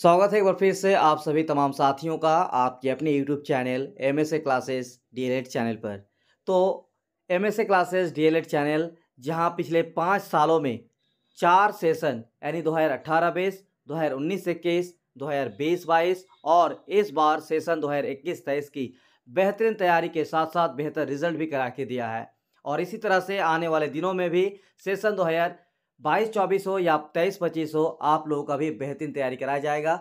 स्वागत है एक बार फिर से आप सभी तमाम साथियों का आपके अपने YouTube channel M S A classes D channel पर तो M S A classes D channel जहां पिछले पाँच सालों में चार सेशन यानी दो हज़ार अट्ठारह बीस दो हज़ार उन्नीस इक्कीस दो हज़ार बीस बाईस और इस बार सेशन दो हज़ार इक्कीस तेईस की बेहतरीन तैयारी के साथ साथ बेहतर रिजल्ट भी करा के दिया है और इसी तरह से आने वाले दिनों में भी सेशन दो हज़ार बाईस चौबीस हो या तेईस पच्चीस हो आप लोगों का भी बेहतरीन तैयारी कराया जाएगा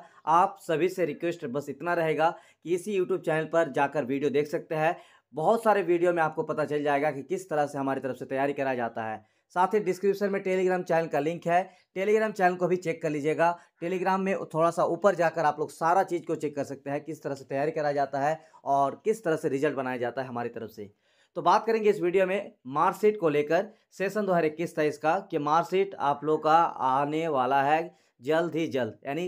आप सभी से रिक्वेस्ट बस इतना रहेगा कि इसी यूट्यूब चैनल पर जाकर वीडियो देख सकते हैं बहुत सारे वीडियो में आपको पता चल जाएगा कि किस तरह से हमारी तरफ से तैयारी कराया जाता है साथ ही डिस्क्रिप्शन में टेलीग्राम चैनल का लिंक है टेलीग्राम चैनल को भी चेक कर लीजिएगा टेलीग्राम में थोड़ा सा ऊपर जाकर आप लोग सारा चीज़ को चेक कर सकते हैं किस तरह से तैयारी कराया जाता है और किस तरह से रिजल्ट बनाया जाता है हमारी तरफ से तो बात करेंगे इस वीडियो में मार्कशीट को लेकर सेशन दो हज़ार इक्कीस तेईस का कि मार्कशीट आप लोग का आने वाला है जल्द ही जल्द यानी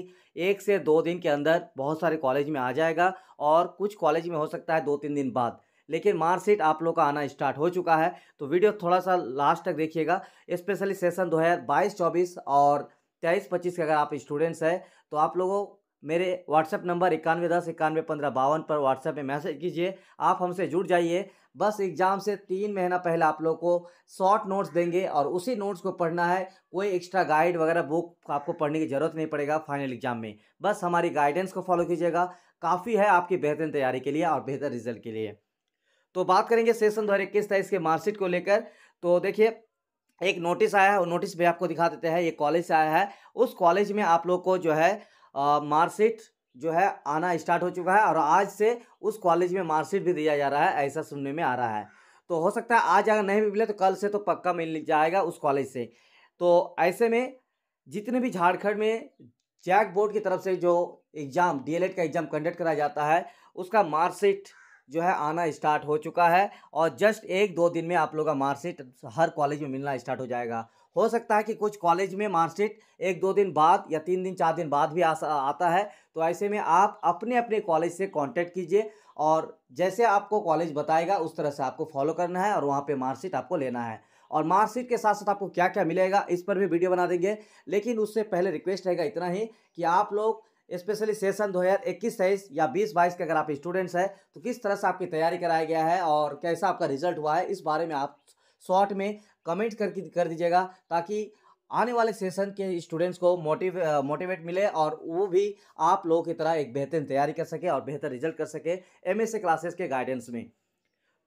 एक से दो दिन के अंदर बहुत सारे कॉलेज में आ जाएगा और कुछ कॉलेज में हो सकता है दो तीन दिन बाद लेकिन मार्कशीट आप लोग का आना स्टार्ट हो चुका है तो वीडियो थोड़ा सा लास्ट तक देखिएगा स्पेशली सेशन दो हज़ार बाईस चौबीस और तेईस पच्चीस के अगर आप स्टूडेंट्स हैं तो आप लोगों मेरे व्हाट्सएप नंबर इक्यानवे दस इक्यानवे पंद्रह बावन पर व्हाट्सएप में मैसेज कीजिए आप हमसे जुड़ जाइए बस एग्ज़ाम से तीन महीना पहले आप लोग को शॉर्ट नोट्स देंगे और उसी नोट्स को पढ़ना है कोई एक्स्ट्रा गाइड वगैरह बुक आपको पढ़ने की ज़रूरत नहीं पड़ेगा फाइनल एग्ज़ाम में बस हमारी गाइडेंस को फॉलो कीजिएगा काफ़ी है आपकी बेहतरीन तैयारी के लिए और बेहतर रिजल्ट के लिए तो बात करेंगे सेशन दो हज़ार इक्कीस तेईस मार्कशीट को लेकर तो देखिए एक नोटिस आया है वो नोटिस भी आपको दिखा देते हैं ये कॉलेज से आया है उस कॉलेज में आप लोग को जो है मार्कशीट जो है आना स्टार्ट हो चुका है और आज से उस कॉलेज में मार्कशीट भी दिया जा रहा है ऐसा सुनने में आ रहा है तो हो सकता है आज अगर नहीं भी मिले तो कल से तो पक्का मिल जाएगा उस कॉलेज से तो ऐसे में जितने भी झारखंड में जैक बोर्ड की तरफ से जो एग्ज़ाम डीएलएड का एग्ज़ाम कंडक्ट कराया जाता है उसका मार्कशीट जो है आना स्टार्ट हो चुका है और जस्ट एक दो दिन में आप लोग का मार्कशीट हर कॉलेज में मिलना स्टार्ट हो जाएगा हो सकता है कि कुछ कॉलेज में मार्कशीट एक दो दिन बाद या तीन दिन चार दिन बाद भी आ, आता है तो ऐसे में आप अपने अपने कॉलेज से कॉन्टैक्ट कीजिए और जैसे आपको कॉलेज बताएगा उस तरह से आपको फॉलो करना है और वहाँ पर मार्कशीट आपको लेना है और मार्कशीट के साथ साथ आपको क्या क्या मिलेगा इस पर भी वीडियो बना देंगे लेकिन उससे पहले रिक्वेस्ट रहेगा इतना ही कि आप लोग स्पेशली सेशन 2021 तेईस या 20 बाईस के अगर आप स्टूडेंट्स हैं तो किस तरह से आपकी तैयारी कराया गया है और कैसा आपका रिजल्ट हुआ है इस बारे में आप शॉर्ट में कमेंट करके कर दीजिएगा ताकि आने वाले सेशन के स्टूडेंट्स को मोटिव मोटिवेट मिले और वो भी आप लोगों की तरह एक बेहतरीन तैयारी कर सके और बेहतर रिजल्ट कर सके एमएससी क्लासेस के गाइडेंस में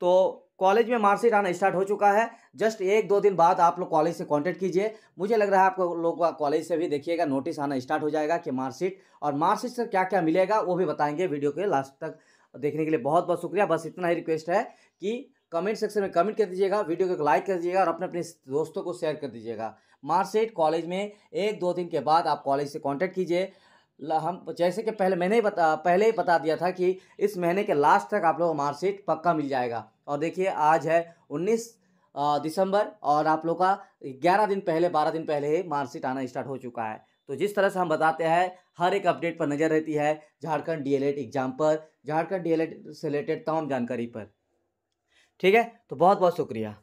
तो कॉलेज में मार्कशीट आना स्टार्ट हो चुका है जस्ट एक दो दिन बाद आप लोग कॉलेज से कांटेक्ट कीजिए मुझे लग रहा है आप लोगों का कॉलेज से भी देखिएगा नोटिस आना स्टार्ट हो जाएगा कि मार्कशीट और मार्कशीट से क्या क्या मिलेगा वो भी बताएंगे वीडियो के लास्ट तक देखने के लिए बहुत बहुत शुक्रिया बस इतना ही रिक्वेस्ट है कि कमेंट सेक्शन में कमेंट कर दीजिएगा वीडियो को लाइक कर दीजिएगा और अपने अपने दोस्तों को शेयर कर दीजिएगा मार्कशीट कॉलेज में एक दो दिन के बाद आप कॉलेज से कॉन्टैक्ट कीजिए हम जैसे कि पहले मैंने ही बता पहले ही बता दिया था कि इस महीने के लास्ट तक आप लोगों को मार्कशीट पक्का मिल जाएगा और देखिए आज है उन्नीस दिसंबर और आप लोग का ग्यारह दिन पहले बारह दिन पहले ही मार्कशीट आना स्टार्ट हो चुका है तो जिस तरह से हम बताते हैं हर एक अपडेट पर नज़र रहती है झारखंड डीएलएड एग्जाम पर झारखंड डी से रिलेटेड तमाम जानकारी पर ठीक है तो बहुत बहुत शुक्रिया